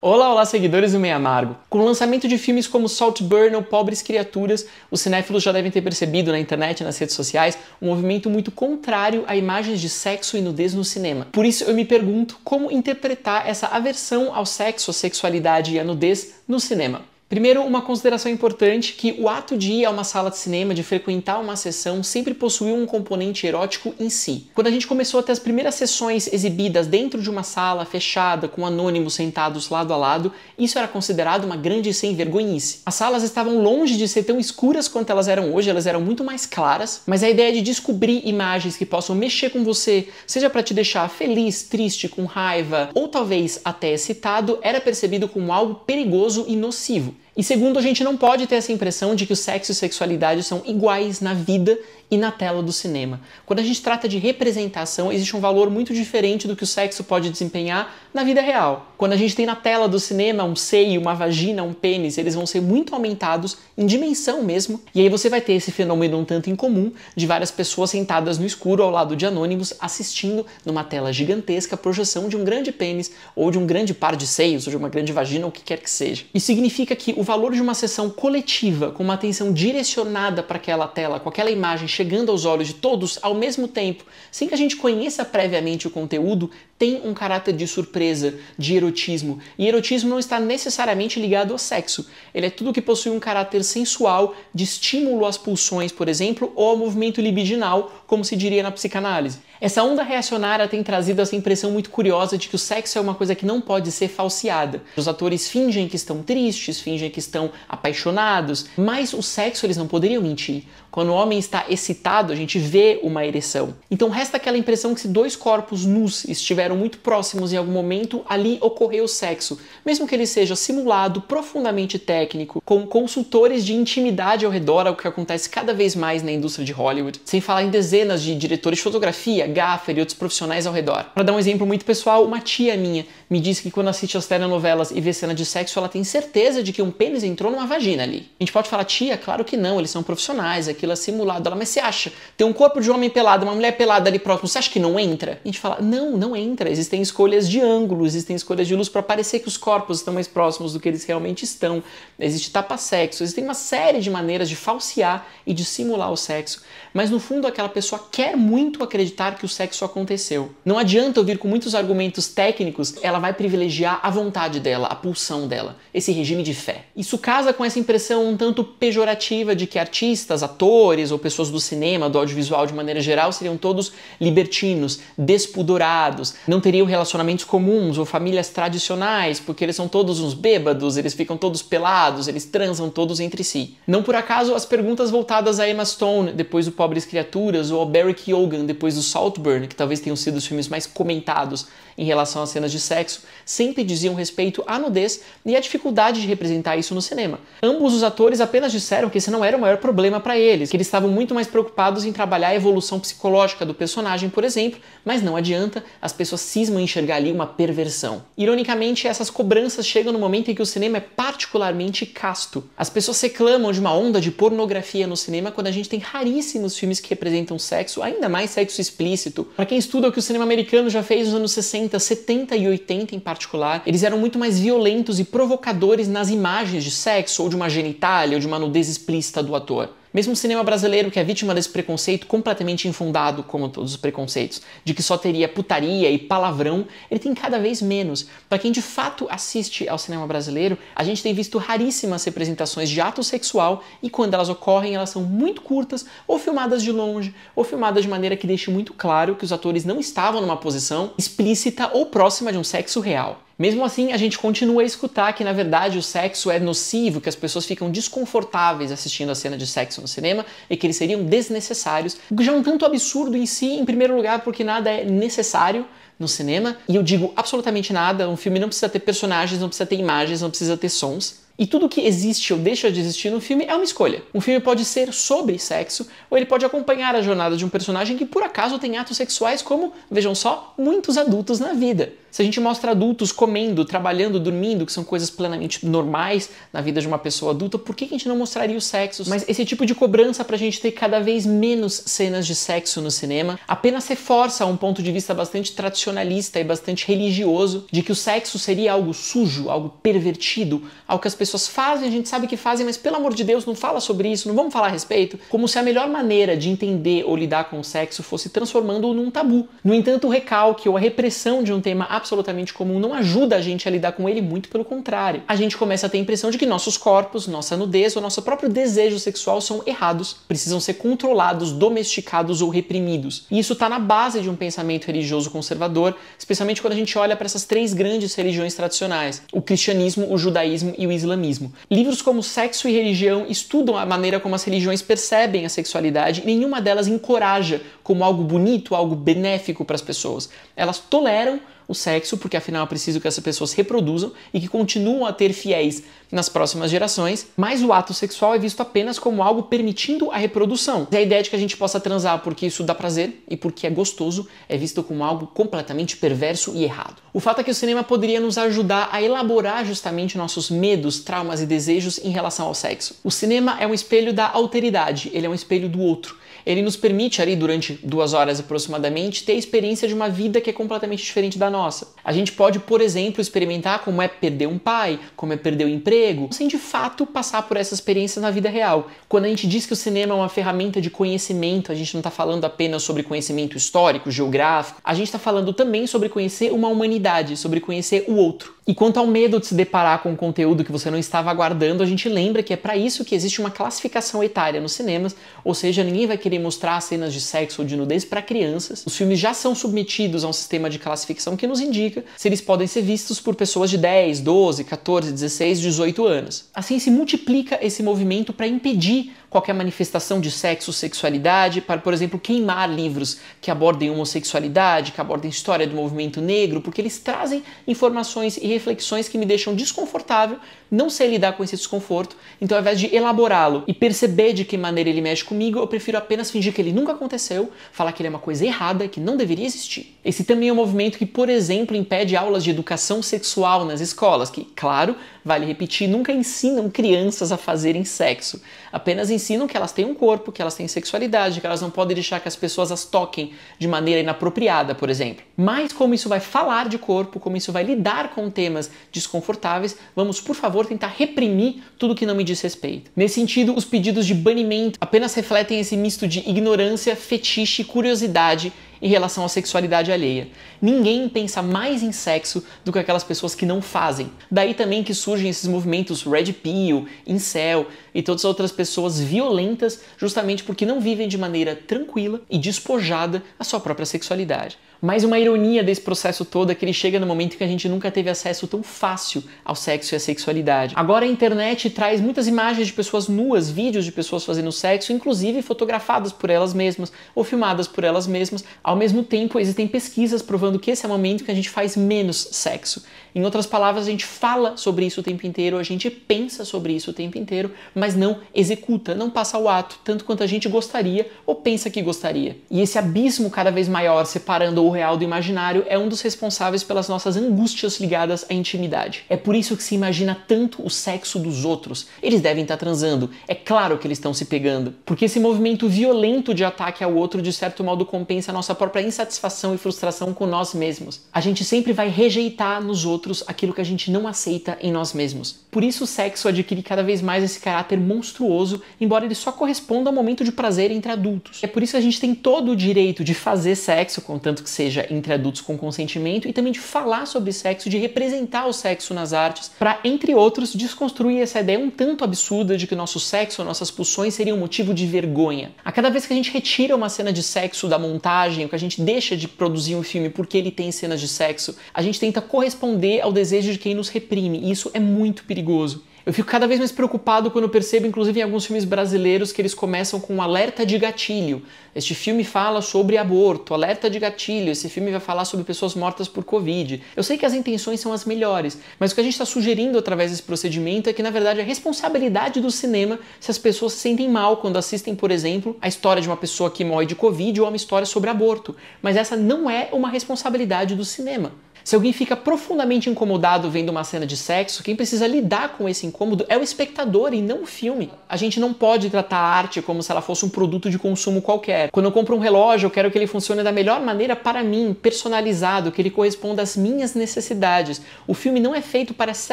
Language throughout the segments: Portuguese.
Olá, olá, seguidores do Meio Amargo. Com o lançamento de filmes como Saltburn ou Pobres Criaturas, os cinéfilos já devem ter percebido na internet e nas redes sociais um movimento muito contrário a imagens de sexo e nudez no cinema. Por isso, eu me pergunto como interpretar essa aversão ao sexo, à sexualidade e à nudez no cinema. Primeiro, uma consideração importante que o ato de ir a uma sala de cinema, de frequentar uma sessão, sempre possuiu um componente erótico em si. Quando a gente começou a ter as primeiras sessões exibidas dentro de uma sala fechada, com anônimos sentados lado a lado, isso era considerado uma grande sem vergonhice. As salas estavam longe de ser tão escuras quanto elas eram hoje, elas eram muito mais claras, mas a ideia de descobrir imagens que possam mexer com você, seja para te deixar feliz, triste, com raiva ou talvez até excitado, era percebido como algo perigoso e nocivo. E segundo, a gente não pode ter essa impressão de que o sexo e sexualidade são iguais na vida e na tela do cinema. Quando a gente trata de representação, existe um valor muito diferente do que o sexo pode desempenhar na vida real. Quando a gente tem na tela do cinema um seio, uma vagina, um pênis, eles vão ser muito aumentados em dimensão mesmo. E aí você vai ter esse fenômeno um tanto incomum de várias pessoas sentadas no escuro ao lado de anônimos assistindo numa tela gigantesca a projeção de um grande pênis ou de um grande par de seios ou de uma grande vagina ou o que quer que seja. Isso significa que o valor de uma sessão coletiva com uma atenção direcionada para aquela tela, com aquela imagem chegando aos olhos de todos ao mesmo tempo, sem que a gente conheça previamente o conteúdo, tem um caráter de surpresa, de erotismo erotismo. E erotismo não está necessariamente ligado ao sexo. Ele é tudo que possui um caráter sensual, de estímulo às pulsões, por exemplo, ou ao movimento libidinal, como se diria na psicanálise. Essa onda reacionária tem trazido essa impressão muito curiosa de que o sexo é uma coisa que não pode ser falseada. Os atores fingem que estão tristes, fingem que estão apaixonados, mas o sexo eles não poderiam mentir. Quando o homem está excitado, a gente vê uma ereção. Então resta aquela impressão que se dois corpos nus estiveram muito próximos em algum momento, ali ocorreu o sexo, mesmo que ele seja simulado, profundamente técnico, com consultores de intimidade ao redor, algo é que acontece cada vez mais na indústria de Hollywood, sem falar em dezenas de diretores de fotografia, Gaffer e outros profissionais ao redor. Para dar um exemplo muito pessoal, uma tia minha me disse que quando assiste as telenovelas e vê cena de sexo, ela tem certeza de que um pênis entrou numa vagina ali. A gente pode falar, tia, claro que não, eles são profissionais, aquilo é simulado. Ela, mas você acha? Tem um corpo de um homem pelado, uma mulher pelada ali próximo, você acha que não entra? A gente fala, não, não entra. Existem escolhas de ângulos existem escolhas de luz para parecer que os corpos estão mais próximos do que eles realmente estão. Existe tapa-sexo, existem uma série de maneiras de falsear e de simular o sexo. Mas no fundo, aquela pessoa quer muito acreditar que o sexo aconteceu. Não adianta eu vir com muitos argumentos técnicos, ela ela vai privilegiar a vontade dela, a pulsão dela, esse regime de fé. Isso casa com essa impressão um tanto pejorativa de que artistas, atores ou pessoas do cinema, do audiovisual de maneira geral seriam todos libertinos, despudorados, não teriam relacionamentos comuns ou famílias tradicionais, porque eles são todos uns bêbados, eles ficam todos pelados, eles transam todos entre si. Não por acaso as perguntas voltadas a Emma Stone depois do Pobres Criaturas ou ao Barry Keoghan depois do Saltburn, que talvez tenham sido os filmes mais comentados em relação às cenas de sexo sempre diziam respeito à nudez e à dificuldade de representar isso no cinema. Ambos os atores apenas disseram que esse não era o maior problema para eles, que eles estavam muito mais preocupados em trabalhar a evolução psicológica do personagem, por exemplo, mas não adianta, as pessoas cismam enxergar ali uma perversão. Ironicamente, essas cobranças chegam no momento em que o cinema é particularmente casto. As pessoas reclamam de uma onda de pornografia no cinema quando a gente tem raríssimos filmes que representam sexo, ainda mais sexo explícito. Para quem estuda o que o cinema americano já fez nos anos 60 60, 70 e 80 em particular, eles eram muito mais violentos e provocadores nas imagens de sexo ou de uma genitália ou de uma nudez explícita do ator. Mesmo o cinema brasileiro, que é vítima desse preconceito completamente infundado, como todos os preconceitos, de que só teria putaria e palavrão, ele tem cada vez menos. Para quem de fato assiste ao cinema brasileiro, a gente tem visto raríssimas representações de ato sexual e quando elas ocorrem, elas são muito curtas, ou filmadas de longe, ou filmadas de maneira que deixe muito claro que os atores não estavam numa posição explícita ou próxima de um sexo real. Mesmo assim, a gente continua a escutar que na verdade o sexo é nocivo, que as pessoas ficam desconfortáveis assistindo a cena de sexo no cinema e que eles seriam desnecessários, o que já é um tanto absurdo em si, em primeiro lugar, porque nada é necessário no cinema, e eu digo absolutamente nada, um filme não precisa ter personagens, não precisa ter imagens, não precisa ter sons. E tudo que existe ou deixa de existir no filme é uma escolha. Um filme pode ser sobre sexo, ou ele pode acompanhar a jornada de um personagem que por acaso tem atos sexuais como, vejam só, muitos adultos na vida. Se a gente mostra adultos comendo, trabalhando, dormindo, que são coisas plenamente normais na vida de uma pessoa adulta, por que a gente não mostraria os sexos? Mas esse tipo de cobrança para a gente ter cada vez menos cenas de sexo no cinema apenas reforça um ponto de vista bastante tradicionalista e bastante religioso de que o sexo seria algo sujo, algo pervertido, algo que as pessoas fazem, a gente sabe que fazem, mas pelo amor de Deus, não fala sobre isso, não vamos falar a respeito, como se a melhor maneira de entender ou lidar com o sexo fosse transformando-o num tabu. No entanto, o recalque ou a repressão de um tema absolutamente comum não ajuda a gente a lidar com ele, muito pelo contrário. A gente começa a ter a impressão de que nossos corpos, nossa nudez ou nosso próprio desejo sexual são errados, precisam ser controlados, domesticados ou reprimidos. E isso está na base de um pensamento religioso conservador, especialmente quando a gente olha para essas três grandes religiões tradicionais: o cristianismo, o judaísmo e o islamismo. Livros como Sexo e Religião estudam a maneira como as religiões percebem a sexualidade e nenhuma delas encoraja como algo bonito, algo benéfico para as pessoas. Elas toleram o sexo, porque afinal é preciso que essas pessoas reproduzam e que continuam a ter fiéis nas próximas gerações, mas o ato sexual é visto apenas como algo permitindo a reprodução. E a ideia de que a gente possa transar porque isso dá prazer e porque é gostoso é visto como algo completamente perverso e errado. O fato é que o cinema poderia nos ajudar a elaborar justamente nossos medos, traumas e desejos em relação ao sexo. O cinema é um espelho da alteridade, ele é um espelho do outro ele nos permite ali durante duas horas aproximadamente ter a experiência de uma vida que é completamente diferente da nossa nossa. A gente pode, por exemplo, experimentar como é perder um pai, como é perder o um emprego, sem de fato passar por essa experiência na vida real. Quando a gente diz que o cinema é uma ferramenta de conhecimento, a gente não está falando apenas sobre conhecimento histórico, geográfico, a gente está falando também sobre conhecer uma humanidade, sobre conhecer o outro. E quanto ao medo de se deparar com um conteúdo que você não estava aguardando, a gente lembra que é para isso que existe uma classificação etária nos cinemas, ou seja, ninguém vai querer mostrar cenas de sexo ou de nudez para crianças. Os filmes já são submetidos a um sistema de classificação que nos indica se eles podem ser vistos por pessoas de 10, 12, 14, 16, 18 anos. Assim se multiplica esse movimento para impedir qualquer manifestação de sexo, sexualidade, para, por exemplo, queimar livros que abordem homossexualidade, que abordem história do movimento negro, porque eles trazem informações e reflexões que me deixam desconfortável, não sei lidar com esse desconforto, então ao invés de elaborá-lo e perceber de que maneira ele mexe comigo, eu prefiro apenas fingir que ele nunca aconteceu, falar que ele é uma coisa errada, que não deveria existir. Esse também é um movimento que, por exemplo, impede aulas de educação sexual nas escolas, que, claro, Vale repetir, nunca ensinam crianças a fazerem sexo. Apenas ensinam que elas têm um corpo, que elas têm sexualidade, que elas não podem deixar que as pessoas as toquem de maneira inapropriada, por exemplo. Mas como isso vai falar de corpo, como isso vai lidar com temas desconfortáveis, vamos, por favor, tentar reprimir tudo que não me diz respeito. Nesse sentido, os pedidos de banimento apenas refletem esse misto de ignorância, fetiche, curiosidade em relação à sexualidade alheia. Ninguém pensa mais em sexo do que aquelas pessoas que não fazem. Daí também que surgem esses movimentos Red Pill, Incel e todas as outras pessoas violentas justamente porque não vivem de maneira tranquila e despojada a sua própria sexualidade. Mas uma ironia desse processo todo é que ele chega no momento que a gente nunca teve acesso tão fácil ao sexo e à sexualidade. Agora a internet traz muitas imagens de pessoas nuas, vídeos de pessoas fazendo sexo, inclusive fotografadas por elas mesmas ou filmadas por elas mesmas. Ao mesmo tempo, existem pesquisas provando que esse é o momento que a gente faz menos sexo. Em outras palavras, a gente fala sobre isso o tempo inteiro, a gente pensa sobre isso o tempo inteiro, mas não executa, não passa o ato tanto quanto a gente gostaria ou pensa que gostaria. E esse abismo cada vez maior separando ou real do imaginário é um dos responsáveis pelas nossas angústias ligadas à intimidade. É por isso que se imagina tanto o sexo dos outros. Eles devem estar transando, é claro que eles estão se pegando, porque esse movimento violento de ataque ao outro de certo modo compensa a nossa própria insatisfação e frustração com nós mesmos. A gente sempre vai rejeitar nos outros aquilo que a gente não aceita em nós mesmos. Por isso o sexo adquire cada vez mais esse caráter monstruoso, embora ele só corresponda ao momento de prazer entre adultos. É por isso que a gente tem todo o direito de fazer sexo, contanto que seja entre adultos com consentimento, e também de falar sobre sexo, de representar o sexo nas artes, para, entre outros, desconstruir essa ideia um tanto absurda de que nosso sexo, nossas pulsões seriam motivo de vergonha. A cada vez que a gente retira uma cena de sexo da montagem, ou que a gente deixa de produzir um filme porque ele tem cenas de sexo, a gente tenta corresponder ao desejo de quem nos reprime, e isso é muito perigoso. Eu fico cada vez mais preocupado quando percebo, inclusive em alguns filmes brasileiros, que eles começam com um alerta de gatilho. Este filme fala sobre aborto, alerta de gatilho, esse filme vai falar sobre pessoas mortas por Covid. Eu sei que as intenções são as melhores, mas o que a gente está sugerindo através desse procedimento é que, na verdade, é responsabilidade do cinema se as pessoas se sentem mal quando assistem, por exemplo, a história de uma pessoa que morre de Covid ou uma história sobre aborto. Mas essa não é uma responsabilidade do cinema. Se alguém fica profundamente incomodado vendo uma cena de sexo, quem precisa lidar com esse incômodo é o espectador e não o filme. A gente não pode tratar a arte como se ela fosse um produto de consumo qualquer. Quando eu compro um relógio, eu quero que ele funcione da melhor maneira para mim, personalizado, que ele corresponda às minhas necessidades. O filme não é feito para se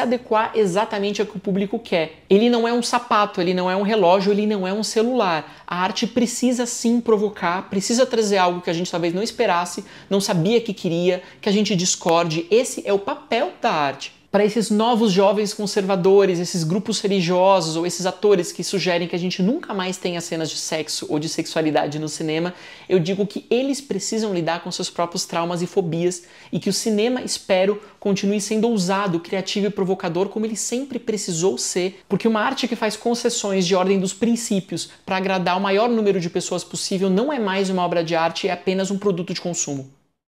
adequar exatamente ao que o público quer. Ele não é um sapato, ele não é um relógio, ele não é um celular. A arte precisa sim provocar, precisa trazer algo que a gente talvez não esperasse, não sabia que queria, que a gente descobre Lorde, esse é o papel da arte. Para esses novos jovens conservadores, esses grupos religiosos ou esses atores que sugerem que a gente nunca mais tenha cenas de sexo ou de sexualidade no cinema, eu digo que eles precisam lidar com seus próprios traumas e fobias e que o cinema, espero, continue sendo ousado, criativo e provocador como ele sempre precisou ser, porque uma arte que faz concessões de ordem dos princípios para agradar o maior número de pessoas possível não é mais uma obra de arte, é apenas um produto de consumo.